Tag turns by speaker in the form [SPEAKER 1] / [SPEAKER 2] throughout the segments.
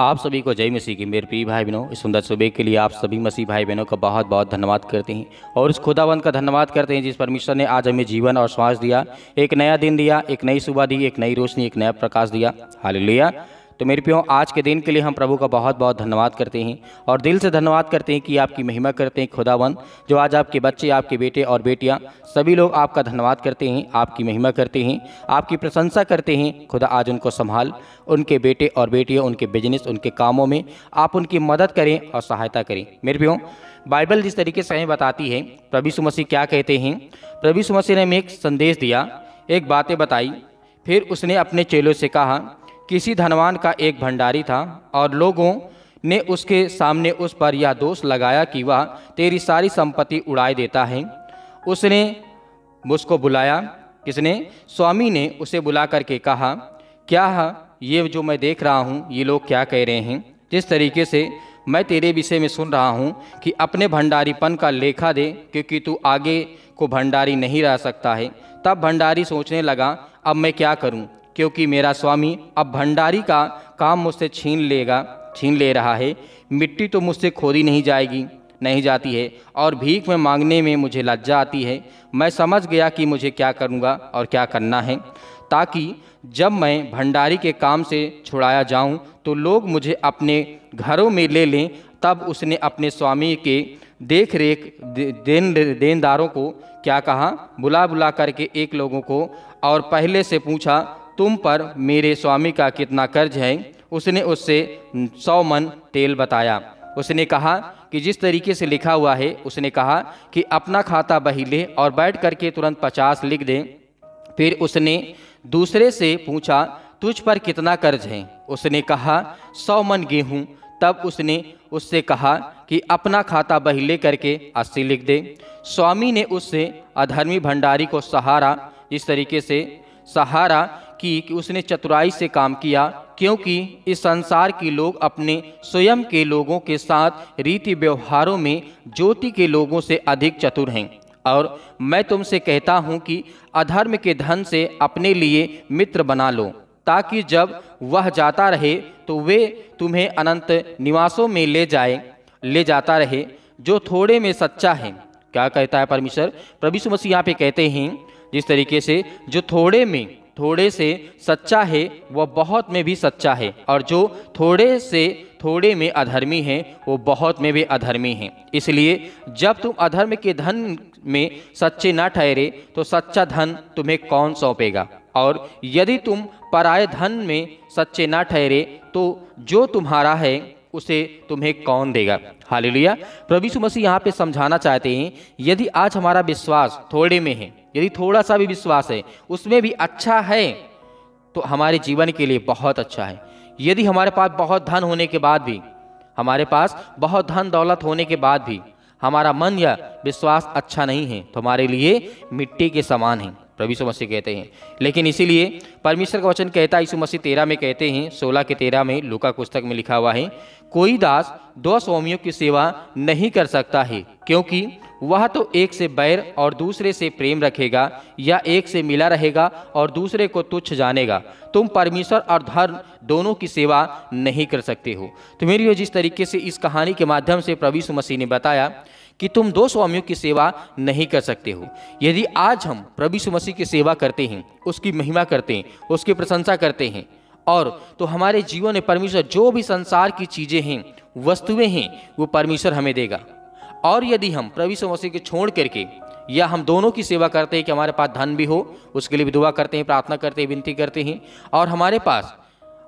[SPEAKER 1] आप सभी को जय मसीह की मेरे प्रिय भाई बहनों इस सुंदर सुबह के लिए आप सभी मसीह भाई बहनों का बहुत बहुत धन्यवाद करते हैं और उस खुदावंत का धन्यवाद करते हैं जिस परमेश्वर ने आज हमें जीवन और श्वास दिया एक नया दिन दिया एक नई सुबह दी एक नई रोशनी एक नया प्रकाश दिया हाल तो मेरे प्यों आज के दिन के लिए हम प्रभु का बहुत बहुत धन्यवाद करते हैं और दिल से धन्यवाद करते हैं कि आपकी महिमा करते हैं खुदावन जो आज आपके बच्चे आपके बेटे और बेटियाँ सभी लोग आपका धन्यवाद करते हैं आपकी महिमा करते हैं आपकी प्रशंसा करते हैं खुदा आज उनको संभाल उनके बेटे और बेटियाँ उनके बिजनेस उनके कामों में आप उनकी मदद करें और सहायता करें मेरे प्यों बाइबल जिस तरीके से हमें बताती है प्रभु मसीह क्या कहते हैं प्रभु मसीह ने हमें एक संदेश दिया एक बातें बताई फिर उसने अपने चेलों से कहा किसी धनवान का एक भंडारी था और लोगों ने उसके सामने उस पर यह दोष लगाया कि वह तेरी सारी संपत्ति उड़ाए देता है उसने मुझको बुलाया किसने स्वामी ने उसे बुला करके कहा क्या है ये जो मैं देख रहा हूँ ये लोग क्या कह रहे हैं जिस तरीके से मैं तेरे विषय में सुन रहा हूँ कि अपने भंडारीपन का लेखा दे क्योंकि तू आगे को भंडारी नहीं रह सकता है तब भंडारी सोचने लगा अब मैं क्या करूँ क्योंकि मेरा स्वामी अब भंडारी का काम मुझसे छीन लेगा छीन ले रहा है मिट्टी तो मुझसे खोदी नहीं जाएगी नहीं जाती है और भीख में मांगने में मुझे लज्जा आती है मैं समझ गया कि मुझे क्या करूँगा और क्या करना है ताकि जब मैं भंडारी के काम से छुड़ाया जाऊं तो लोग मुझे अपने घरों में ले लें तब उसने अपने स्वामी के देख रेख देन देनदारों को क्या कहा बुला बुला करके एक लोगों को और पहले से पूछा तुम पर मेरे स्वामी का कितना कर्ज है उसने उससे सौ मन तेल बताया उसने कहा कि जिस तरीके से लिखा हुआ है उसने कहा कि अपना खाता बही ले और बैठ करके तुरंत पचास लिख दे फिर उसने दूसरे से पूछा तुझ पर कितना कर्ज है उसने कहा सौ मन गेहूँ तब उसने उससे कहा कि अपना खाता बहिले करके अस्सी लिख दे स्वामी ने उससे अधर्मी भंडारी को सहारा जिस तरीके से सहारा की कि उसने चतुराई से काम किया क्योंकि इस संसार के लोग अपने स्वयं के लोगों के साथ रीति व्यवहारों में ज्योति के लोगों से अधिक चतुर हैं और मैं तुमसे कहता हूँ कि अधर्म के धन से अपने लिए मित्र बना लो ताकि जब वह जाता रहे तो वे तुम्हें अनंत निवासों में ले जाए ले जाता रहे जो थोड़े में सच्चा है क्या कहता है परमेश्वर प्रभु मसीह यहाँ पे कहते हैं जिस तरीके से जो थोड़े में थोड़े से सच्चा है वह बहुत में भी सच्चा है और जो थोड़े से थोड़े में अधर्मी है वो बहुत में भी अधर्मी है इसलिए जब तुम अधर्म के धन में सच्चे ना ठहरे तो सच्चा धन तुम्हें कौन सौंपेगा और यदि तुम पराय धन में सच्चे ना ठहरे तो जो तुम्हारा है उसे तुम्हें कौन देगा हाल लिया प्रभु मसीह यहाँ पे समझाना चाहते हैं यदि आज हमारा विश्वास थोड़े में है यदि थोड़ा सा भी विश्वास है उसमें भी अच्छा है तो हमारे जीवन के लिए बहुत अच्छा है यदि हमारे पास बहुत धन होने के बाद भी हमारे पास बहुत धन दौलत होने के बाद भी हमारा मन या विश्वास अच्छा नहीं है तो हमारे लिए मिट्टी के समान है प्रभु मसीह कहते हैं लेकिन इसीलिए परमेश्वर का वचन कहता है यीशु मसीह तेरह में कहते हैं सोलह के तेरह में लुका पुस्तक में लिखा हुआ है कोई दास दो स्वामियों की सेवा नहीं कर सकता है क्योंकि वह तो एक से बैर और दूसरे से प्रेम रखेगा या एक से मिला रहेगा और दूसरे को तुच्छ जानेगा तुम परमेश्वर और धर्म दोनों की सेवा नहीं कर सकते हो तो मेरी जिस तरीके से इस कहानी के माध्यम से प्रवीषु मसीह ने बताया कि तुम दो स्वामियों की सेवा नहीं कर सकते हो यदि आज हम प्रभु मसीह की सेवा करते हैं उसकी महिमा करते हैं उसकी प्रशंसा करते हैं और तो हमारे जीवन में परमेश्वर जो भी संसार की चीज़ें हैं वस्तुएं हैं वो परमेश्वर हमें देगा और यदि हम प्रभु मसीह को छोड़ करके या हम दोनों की सेवा करते हैं कि हमारे पास धन भी हो उसके लिए भी दुआ करते हैं प्रार्थना करते हैं विनती करते हैं और हमारे पास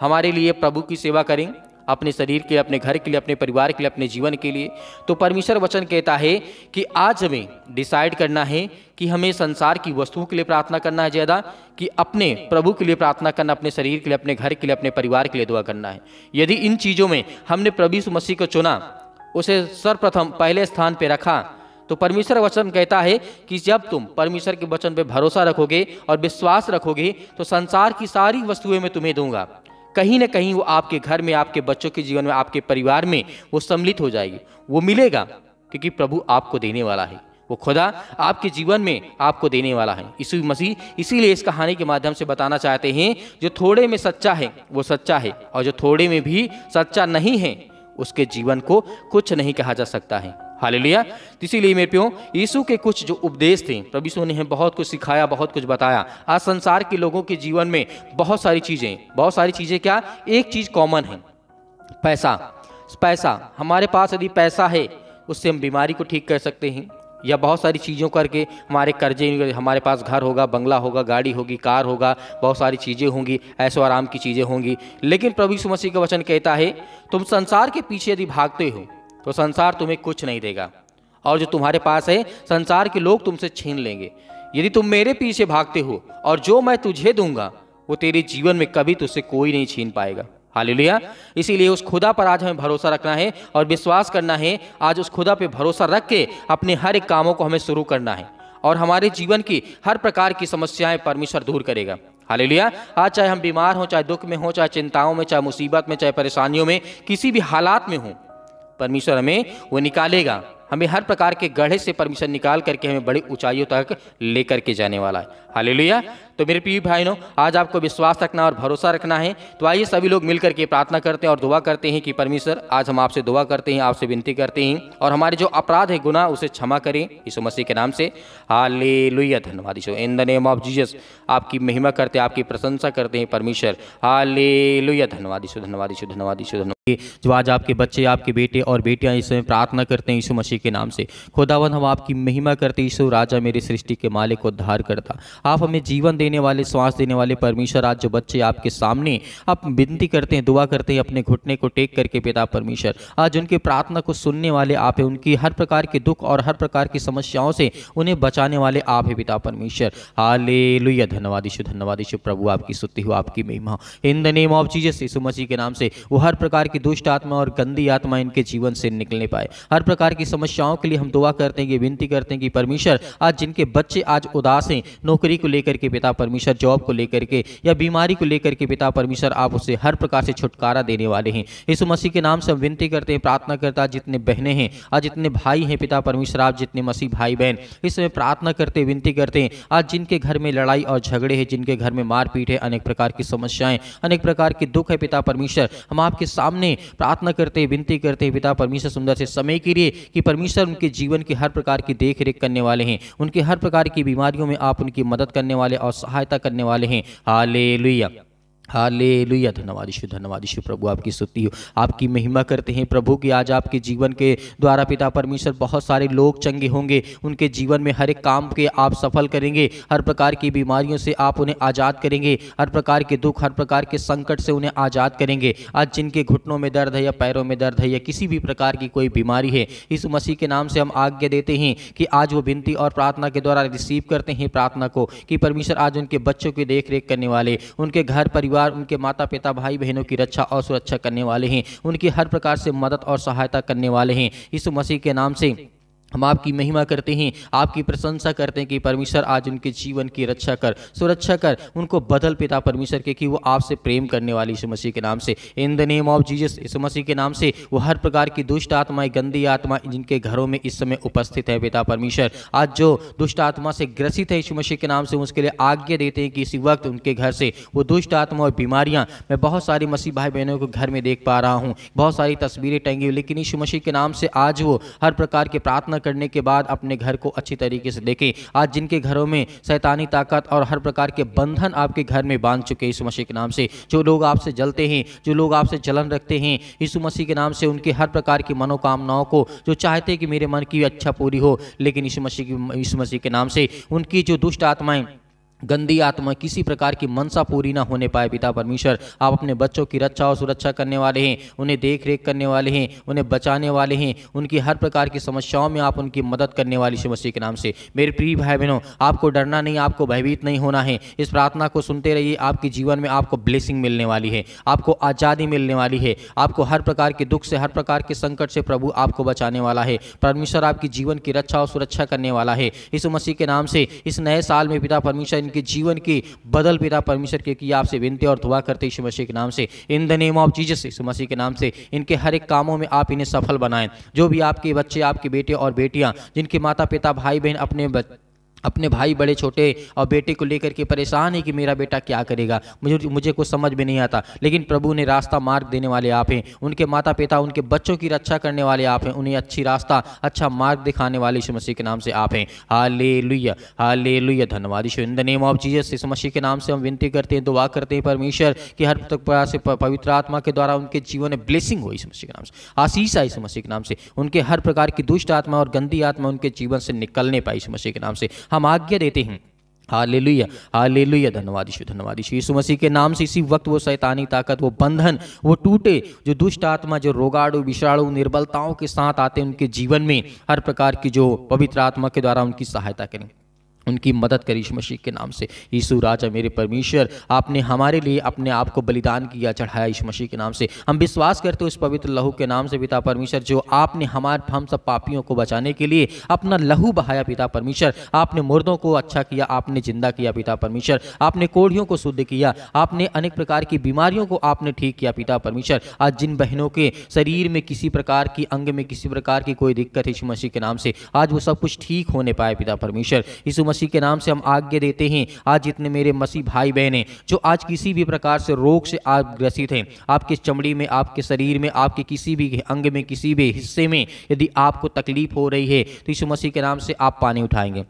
[SPEAKER 1] हमारे लिए प्रभु की सेवा करें अपने शरीर के लिए अपने घर के लिए अपने परिवार के लिए अपने जीवन के लिए तो परमेश्वर वचन कहता है कि आज हमें डिसाइड करना है कि हमें संसार की वस्तुओं के लिए प्रार्थना करना है ज़्यादा कि अपने प्रभु के लिए प्रार्थना करना अपने शरीर के लिए अपने घर के लिए अपने परिवार के लिए दुआ करना है यदि इन चीज़ों में हमने प्रभु मसीह को चुना उसे सर्वप्रथम पहले स्थान पर रखा तो परमेश्वर वचन कहता है कि जब तुम परमेश्वर के वचन पर भरोसा रखोगे और विश्वास रखोगे तो संसार की सारी वस्तुएं मैं तुम्हें दूंगा कहीं ना कहीं वो आपके घर में आपके बच्चों के जीवन में आपके परिवार में वो सम्मिलित हो जाएगी वो मिलेगा क्योंकि प्रभु आपको देने वाला है वो खुदा आपके जीवन में आपको देने वाला है यीशु मसीह इसीलिए इस कहानी के माध्यम से बताना चाहते हैं जो थोड़े में सच्चा है वो सच्चा है और जो थोड़े में भी सच्चा नहीं है उसके जीवन को कुछ नहीं कहा जा सकता है हाल लिया तो इसीलिए मेरे प्यो यीशु के कुछ जो उपदेश थे प्रभु यीशु ने हमें बहुत कुछ सिखाया बहुत कुछ बताया आज संसार के लोगों के जीवन में बहुत सारी चीज़ें बहुत सारी चीज़ें क्या एक चीज़ कॉमन है पैसा पैसा हमारे पास यदि पैसा है उससे हम बीमारी को ठीक कर सकते हैं या बहुत सारी चीज़ों करके हमारे कर्जे हमारे पास घर होगा बंगला होगा गाड़ी होगी कार होगा बहुत सारी चीज़ें होंगी ऐसो आराम की चीज़ें होंगी लेकिन प्रभु यीशु मसीह का वचन कहता है तुम संसार के पीछे यदि भागते हो तो संसार तुम्हें कुछ नहीं देगा और जो तुम्हारे पास है संसार के लोग तुमसे छीन लेंगे यदि तुम मेरे पीछे भागते हो और जो मैं तुझे दूंगा वो तेरे जीवन में कभी तुझसे कोई नहीं छीन पाएगा लिया इसीलिए उस खुदा पर आज हमें भरोसा रखना है और विश्वास करना है आज उस खुदा पर भरोसा रख के अपने हर एक कामों को हमें शुरू करना है और हमारे जीवन की हर प्रकार की समस्याएं परमेश्वर दूर करेगा हालेलुया आज चाहे हम बीमार हों चाहे दुख में हों चाहे चिंताओं में चाहे मुसीबत में चाहे परेशानियों में किसी भी हालात में हों परमेश्वर हमें वो निकालेगा हमें हर प्रकार के गढ़े से परमिशन निकाल करके हमें बड़ी ऊंचाइयों तक लेकर के जाने वाला है हालेलुया तो मेरे प्रिय भाइयों आज आपको विश्वास रखना और भरोसा रखना है तो आइए सभी लोग मिलकर के प्रार्थना करते हैं और दुआ करते हैं कि परमेश्वर आज हम आपसे दुआ करते हैं आपसे विनती करते हैं और हमारे जो अपराध है गुना उसे क्षमा करें इस मसीह के नाम से हाल लुया धन्यवाद ईशो in the name of Jesus आपकी महिमा करते हैं आपकी प्रशंसा करते हैं परमेश्वर हाल लुया धन्यवाद ईशो धन्यवाद ईशो धन्यवाद ईशो धन्यवाद जो आज आपके बच्चे आपके बेटे और बेटियां इस समय प्रार्थना करते हैं यीशु मसीह के नाम से खुदावन हम आपकी महिमा करते हैं यीशु राजा मेरे सृष्टि के मालिक धार करता आप हमें जीवन देने वाले श्वास देने वाले परमेश्वर आज जो बच्चे आपके सामने आप विनती करते हैं दुआ करते हैं अपने घुटने को टेक करके पिता परमेश्वर आज उनकी प्रार्थना को सुनने वाले आप हैं उनकी हर प्रकार के दुख और हर प्रकार की समस्याओं से उन्हें बचाने वाले आप हैं पिता परमेश्वर हाले लुया धन्यवाद ईशु धन्यवाद ईशु प्रभु आपकी सुत्ती हो आपकी महिमा in the name of Jesus यीशु मसीह के नाम से वो हर प्रकार की दुष्ट आत्मा और गंदी आत्मा इनके जीवन से निकलने पाए हर प्रकार की समस्याओं के लिए हम दुआ करते हैं विनती करते हैं कि परमेश्वर आज जिनके बच्चे आज उदास हैं नौकरी को लेकर के पिता परमेश्वर जॉब को लेकर के या बीमारी को लेकर के पिता परमेश्वर आप उसे हर प्रकार से छुटकारा देने वाले हैं यीशु मसीह के नाम से हम विनती करते हैं प्रार्थना करता जितने बहने हैं आज जितने भाई हैं पिता परमेश्वर आप जितने मसीह भाई बहन इस समय प्रार्थना करते विनती करते हैं आज जिनके घर में लड़ाई और झगड़े हैं जिनके घर में मारपीट है अनेक प्रकार की समस्याएं अनेक प्रकार के दुख है पिता परमेश्वर हम आपके सामने सामने प्रार्थना करते विनती करते पिता परमेश्वर सुंदर से समय के लिए कि परमेश्वर उनके जीवन की हर प्रकार की देख करने वाले हैं उनके हर प्रकार की बीमारियों में आप उनकी मदद करने वाले और सहायता करने वाले हैं हाले हाले लुया धन्यवाद ईश्वर धन्यवाद ईश्वर प्रभु आपकी स्तुति हो आपकी महिमा करते हैं प्रभु कि आज आपके जीवन के द्वारा पिता परमेश्वर बहुत सारे लोग चंगे होंगे उनके जीवन में हर एक काम के आप सफल करेंगे हर प्रकार की बीमारियों से आप उन्हें आज़ाद करेंगे हर प्रकार के दुख हर प्रकार के संकट से उन्हें आज़ाद करेंगे आज जिनके घुटनों में दर्द है या पैरों में दर्द है या किसी भी प्रकार की कोई बीमारी है इस मसीह के नाम से हम आज्ञा देते हैं कि आज वो विनती और प्रार्थना के द्वारा रिसीव करते हैं प्रार्थना को कि परमेश्वर आज उनके बच्चों की देख करने वाले उनके घर परिवार परिवार उनके माता पिता भाई बहनों की रक्षा और सुरक्षा करने वाले हैं उनकी हर प्रकार से मदद और सहायता करने वाले हैं यीशु मसीह के नाम से हम आपकी महिमा करते हैं आपकी प्रशंसा करते हैं कि परमेश्वर आज उनके जीवन की रक्षा कर सुरक्षा कर उनको बदल पिता परमेश्वर के कि वो आपसे प्रेम करने वाली इस मसीह के नाम से in the name of Jesus इस मसीह के नाम से वो हर प्रकार की दुष्ट आत्माएं गंदी आत्मा जिनके घरों में इस समय उपस्थित है पिता परमेश्वर आज जो दुष्ट आत्मा से ग्रसित है इस मसीह के नाम से उसके लिए आज्ञा देते हैं कि इसी वक्त उनके घर से वो दुष्ट आत्मा और बीमारियाँ मैं बहुत सारी मसीह भाई बहनों को घर में देख पा रहा हूँ बहुत सारी तस्वीरें टंगी हुई लेकिन इस मसीह के नाम से आज वो हर प्रकार के प्रार्थना करने के बाद अपने घर को अच्छी तरीके से देखें आज जिनके घरों में सैतानी ताकत और हर प्रकार के बंधन आपके घर में बांध चुके हैं यीशु मसीह के नाम से जो लोग आपसे जलते हैं जो लोग आपसे जलन रखते हैं यीशु मसीह के नाम से उनके हर प्रकार की मनोकामनाओं को जो चाहते हैं कि मेरे मन की अच्छा पूरी हो लेकिन यीशु मसीह की यीशु मसीह के नाम से उनकी जो दुष्ट आत्माएं गंदी आत्मा किसी प्रकार की मनसा पूरी ना होने पाए पिता परमेश्वर आप अपने बच्चों की रक्षा और सुरक्षा करने वाले हैं उन्हें देख रेख करने वाले हैं उन्हें बचाने वाले हैं उनकी हर प्रकार की समस्याओं में आप उनकी मदद करने वाली वाले मसीह के नाम से मेरे प्रिय भाई बहनों आपको डरना नहीं आपको भयभीत नहीं होना है इस प्रार्थना को सुनते रहिए आपके जीवन में आपको ब्लेसिंग मिलने वाली है आपको आज़ादी मिलने वाली है आपको हर प्रकार के दुख से हर प्रकार के संकट से प्रभु आपको बचाने वाला है परमेश्वर आपकी जीवन की रक्षा और सुरक्षा करने वाला है इस मसीह के नाम से इस नए साल में पिता परमेश्वर इनके जीवन की बदल पिता परमेश्वर के की आपसे विनती और दुआ करते यीशु मसीह के नाम से in the name of Jesus यीशु मसीह के नाम से इनके हर एक कामों में आप इन्हें सफल बनाएं जो भी आपके बच्चे आपके बेटे और बेटियां जिनके माता पिता भाई बहन अपने अपने भाई बड़े छोटे और बेटे को लेकर के परेशान है कि मेरा बेटा क्या करेगा मुझे मुझे कुछ समझ में नहीं आता लेकिन प्रभु ने रास्ता मार्ग देने वाले आप हैं उनके माता पिता उनके बच्चों की रक्षा करने वाले आप हैं उन्हें अच्छी रास्ता अच्छा मार्ग दिखाने वाले इस मसीह के नाम से आप हैं हाले लुया ले लुया धन्यवाद ईश्वर in the name of Jesus इस मसीह के नाम से हम विनती करते हैं दुआ करते हैं परमेश्वर की हर तक से पवित्र आत्मा के द्वारा उनके जीवन में ब्लेसिंग हो इस मसीह के नाम से आशीष आई इस मसीह के नाम से उनके हर प्रकार की दुष्ट आत्मा और गंदी आत्मा उनके जीवन से निकलने पाई इस मसीह के नाम से हम आज्ञा देते हैं हाल लुया ले लुया धन्यवाद यीशु धन्यवाद यीशु यीशु मसीह के नाम से इसी वक्त वो शैतानी ताकत वो बंधन वो टूटे जो दुष्ट आत्मा जो रोगाणु विषाणु निर्बलताओं के साथ आते उनके जीवन में हर प्रकार की जो पवित्र आत्मा के द्वारा उनकी सहायता करें उनकी मदद करी यीशु मसीह के नाम से यीशु राजा मेरे परमेश्वर आपने हमारे लिए अपने आप को बलिदान किया चढ़ाया यीशु मसीह के नाम से हम विश्वास करते हो इस पवित्र लहू के नाम से पिता परमेश्वर जो आपने हमारे हम सब पापियों को बचाने के लिए अपना लहू बहाया पिता परमेश्वर आपने मुर्दों को अच्छा किया आपने जिंदा किया पिता परमेश्वर आपने कोढ़ियों को शुद्ध किया आपने अनेक प्रकार की बीमारियों को आपने ठीक किया पिता परमेश्वर आज जिन बहनों के शरीर में किसी प्रकार की अंग में किसी प्रकार की कोई दिक्कत है यीशु मसीह के नाम से आज वो सब कुछ ठीक होने पाए पिता परमेश्वर यीशु मसीह के नाम से हम आज्ञा देते हैं आज जितने मेरे मसीह भाई बहन हैं जो आज किसी भी प्रकार से रोग से आप ग्रसित हैं आपके चमड़ी में आपके शरीर में आपके किसी भी अंग में किसी भी हिस्से में यदि आपको तकलीफ हो रही है तो इस मसीह के नाम से आप पानी उठाएंगे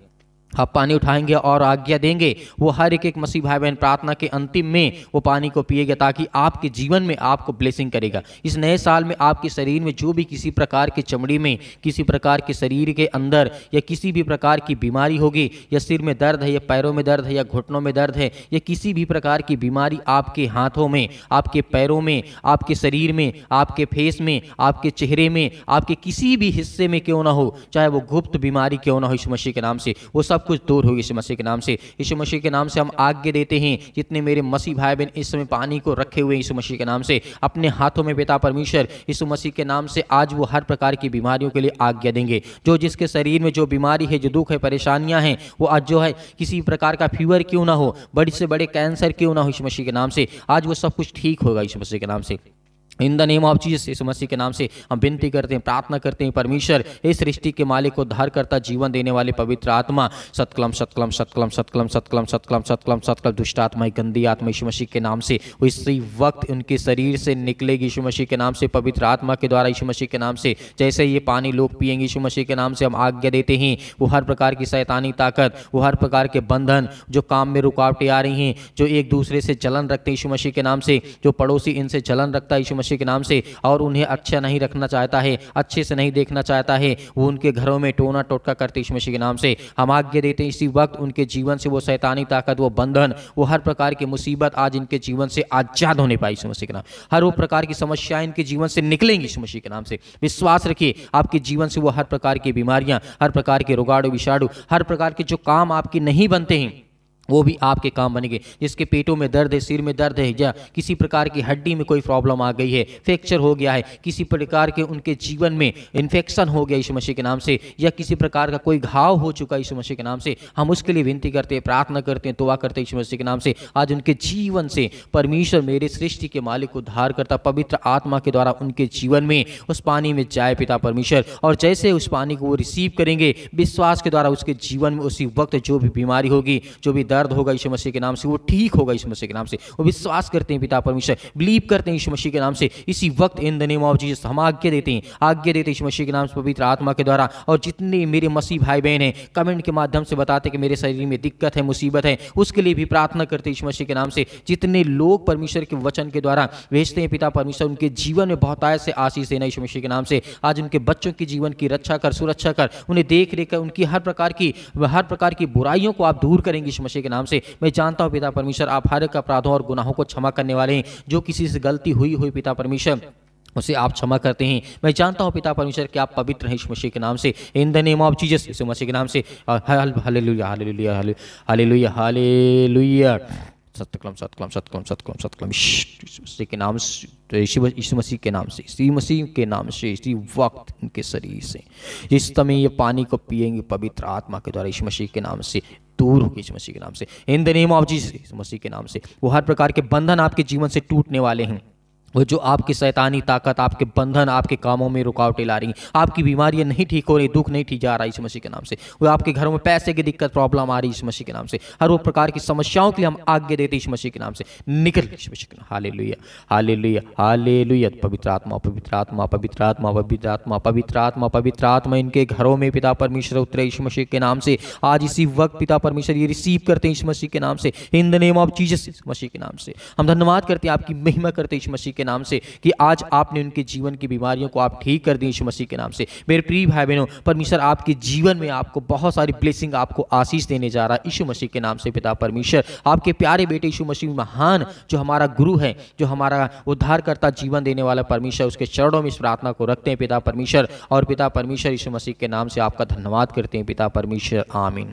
[SPEAKER 1] आप हाँ, पानी उठाएंगे और आज्ञा देंगे वो हर एक एक मसीह भाई बहन प्रार्थना के अंतिम में वो पानी को पिएगा ताकि आपके जीवन में आपको ब्लेसिंग करेगा इस नए साल में आपके शरीर में जो भी किसी प्रकार के चमड़ी में किसी प्रकार के शरीर के अंदर या किसी भी प्रकार की बीमारी होगी या सिर में दर्द है या पैरों में दर्द है या घुटनों में दर्द है या किसी भी प्रकार की बीमारी आपके हाथों में आपके पैरों में आपके शरीर में आपके फेस में आपके चेहरे में आपके किसी भी हिस्से में क्यों ना हो चाहे वो गुप्त बीमारी क्यों ना हो इस मसीह के नाम से वो सब सब कुछ दूर हो यीशु मसीह के नाम से यीशु मसीह के नाम से हम आज्ञा देते हैं जितने मेरे मसीह भाई बहन इस समय पानी को रखे हुए यीशु मसीह के नाम से अपने हाथों में पिता परमेश्वर यीशु मसीह के नाम से आज वो हर प्रकार की बीमारियों के लिए आज्ञा देंगे जो जिसके शरीर में जो बीमारी है जो दुख है परेशानियाँ हैं वो आज जो है किसी प्रकार का फीवर क्यों ना हो बड़े से बड़े कैंसर क्यों ना हो यीशु मसीह के नाम से आज वो सब कुछ ठीक होगा यीशु मसीह के नाम से in the name of Jesus इस मसीह के नाम से हम विनती करते हैं प्रार्थना करते हैं परमेश्वर इस सृष्टि के मालिक को धार करता जीवन देने वाले पवित्र आत्मा सत्कलम सत्कलम सत्कलम सत्कलम सत्कलम सत्कलम सत्कलम सतकलम दुष्ट आत्मा गंदी आत्मा यीशु मसीह के नाम से इसी वक्त उनके शरीर से निकलेगी यीशु मसीह के नाम से पवित्र आत्मा के द्वारा यीशु मसीह के नाम से जैसे ये पानी लोग पियेंगे यीशु मसीह के नाम से हम आज्ञा देते हैं वो हर प्रकार की शैतानी ताकत वो हर प्रकार के बंधन जो काम में रुकावटें आ रही हैं जो एक दूसरे से जलन रखते हैं यीशु मसीह के नाम से जो पड़ोसी इनसे जलन रखता है यीशु मसीह भविष्य के नाम से और उन्हें अच्छा नहीं रखना चाहता है अच्छे से नहीं देखना चाहता है वो उनके घरों में टोना टोटका करते इस मसीह के नाम से हम आज्ञा देते हैं इसी वक्त उनके जीवन से वो सैतानी ताकत वो बंधन वो हर प्रकार की मुसीबत आज इनके जीवन से आजाद होने पाई इस मसीह के नाम हर वो प्रकार की समस्याएं इनके जीवन से निकलेंगी इस मसीह के नाम से विश्वास रखिए आपके जीवन से वो हर प्रकार की बीमारियां हर प्रकार के रोगाणु विषाणु हर प्रकार के जो काम आपके नहीं बनते हैं वो भी आपके काम बनेंगे जिसके पेटों में दर्द है सिर में दर्द है या किसी प्रकार की हड्डी में कोई प्रॉब्लम आ गई है फ्रैक्चर हो गया है किसी प्रकार के उनके जीवन में इन्फेक्शन हो गया इस मसीह के नाम से या किसी प्रकार का कोई घाव हो चुका है इस मसीह के नाम से हम उसके लिए विनती करते हैं प्रार्थना करते हैं दुआ करते हैं इस मसीह के नाम से आज उनके जीवन से परमेश्वर मेरे सृष्टि के मालिक को धार करता पवित्र आत्मा के द्वारा उनके जीवन में उस पानी में जाए पिता परमेश्वर और जैसे उस पानी को वो रिसीव करेंगे विश्वास के द्वारा उसके जीवन में उसी वक्त जो भी बीमारी होगी जो भी दर्द दर्द होगा ईश्व मसीह के नाम से वो ठीक होगा ईश्व मसीह के नाम से वो विश्वास करते हैं पिता परमेश्वर बिलीव करते हैं ईश्व मसीह के नाम से इसी वक्त in the name of Jesus हम आज्ञा देते हैं आज्ञा देते हैं यीशु मसीह के नाम से पवित्र आत्मा के द्वारा और जितने मेरे मसीह भाई बहन हैं कमेंट के माध्यम से बताते कि मेरे शरीर में दिक्कत है मुसीबत है उसके लिए भी प्रार्थना करते हैं यीशु मसीह के नाम से जितने लोग परमेश्वर के वचन के द्वारा भेजते हैं पिता परमेश्वर उनके जीवन में बहुत आय से आशीष देना ईश्व मसीह के नाम से आज उनके बच्चों के जीवन की रक्षा कर सुरक्षा कर उन्हें देख रेख कर उनकी हर प्रकार की हर प्रकार की बुराइयों को आप दूर करेंगे यीशु मसीह के नाम से मैं जानता हूँ पिता परमेश्वर आप हर एक अपराधों और गुनाहों को क्षमा करने वाले हैं जो किसी से गलती हुई हुई पिता परमेश्वर उसे आप क्षमा करते हैं मैं जानता हूँ पिता परमेश्वर कि आप पवित्र हैं इस मसीह के नाम से in the name of Jesus इस मसीह के नाम से हाले लुया हाले लुया हाले हाले लुया हाले लुया सत्यकलम सतकलम सत्यकलम सत्यकलम सत्यकलम इसी तो के नाम से यीशु मसीह के नाम से इसी मसीह के नाम से इसी वक्त इनके शरीर से इस समय ये पानी को पिएंगे पवित्र आत्मा के द्वारा यीशु मसीह के नाम से दूर होगी यीशु मसीह के नाम से in the name of Jesus मसीह के नाम से वो हर प्रकार के बंधन आपके जीवन से टूटने वाले हैं वो जो आपकी शैतानी ताकत आपके बंधन आपके कामों में रुकावटें ला रही आपकी बीमारियां नहीं ठीक हो रही दुख नहीं ठीक जा रहा इस मसीह के नाम से वो आपके घर में पैसे की दिक्कत प्रॉब्लम आ रही इस मसीह के नाम से हर वो प्रकार की समस्याओं के लिए हम आज्ञा देते इस मसीह के नाम से निकल इस मसीह के नाम हाले लुया हाले लुया हाले लुया पवित्र आत्मा पवित्र आत्मा पवित्र आत्मा पवित्र आत्मा पवित्र आत्मा पवित्र आत्मा इनके घरों में पिता परमेश्वर उतरे इस मसीह के नाम से आज इसी वक्त पिता परमेश्वर ये रिसीव करते हैं इस मसीह के नाम से in the name of Jesus इस मसीह के नाम से हम धन्यवाद करते हैं आपकी महिमा करते इस मसीह के के नाम से कि आज आपने उनके जीवन की बीमारियों को आप ठीक कर दी यीशु मसीह के नाम से मेरे प्रिय भाई बहनों परमेश्वर आपके जीवन में आपको बहुत सारी ब्लेसिंग आपको आशीष देने जा रहा है यीशु मसीह के नाम से पिता परमेश्वर आपके प्यारे बेटे यीशु मसीह महान जो हमारा गुरु है जो हमारा उद्धारकर्ता जीवन देने वाला परमेश्वर उसके चरणों में इस प्रार्थना को रखते हैं पिता परमेश्वर और पिता परमेश्वर यीशु मसीह के नाम से आपका धन्यवाद करते हैं पिता परमेश्वर आमीन